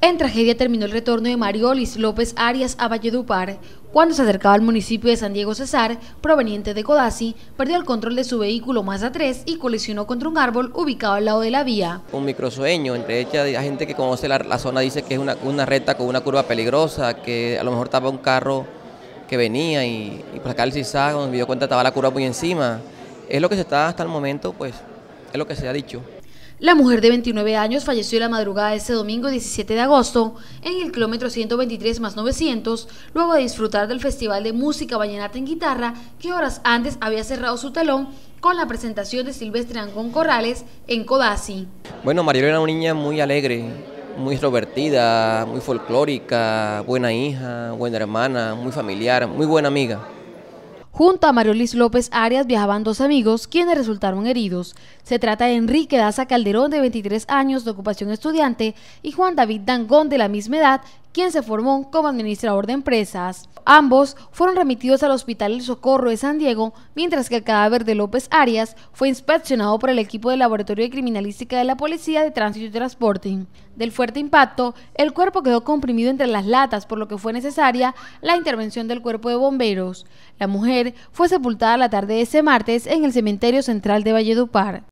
En tragedia terminó el retorno de Mariolis López Arias a Valledupar. Cuando se acercaba al municipio de San Diego Cesar, proveniente de Codazzi, perdió el control de su vehículo Mazda 3 y colisionó contra un árbol ubicado al lado de la vía. Un microsueño, entre hecha la gente que conoce la, zona dice que es una, una recta con una curva peligrosa, que a lo mejor estaba un carro que venía y, por acá el dio cuenta estaba la curva muy encima. Es lo que se está hasta el momento, pues, es lo que se ha dicho. La mujer de 29 años falleció la madrugada de ese domingo 17 de agosto en el kilómetro 123 más 900, luego de disfrutar del Festival de Música Vallenata en Guitarra, que horas antes había cerrado su talón, con la presentación de Silvestre Angón Corrales en Codazzi. Bueno, Mariela era una niña muy alegre, muy extrovertida, muy folclórica, buena hija, buena hermana, muy familiar, muy buena amiga. Junto a Mario Luis López Arias viajaban dos amigos, quienes resultaron heridos. Se trata de Enrique Daza Calderón, de 23 años, de ocupación estudiante, y Juan David Dangón, de la misma edad, quien se formó como administrador de empresas. Ambos fueron remitidos al Hospital El Socorro de San Diego, mientras que el cadáver de López Arias fue inspeccionado por el equipo de Laboratorio de Criminalística de la Policía de Tránsito y Transporte. Del fuerte impacto, el cuerpo quedó comprimido entre las latas, por lo que fue necesaria la intervención del cuerpo de bomberos. La mujer fue sepultada la tarde de ese martes en el cementerio central de Valledupar.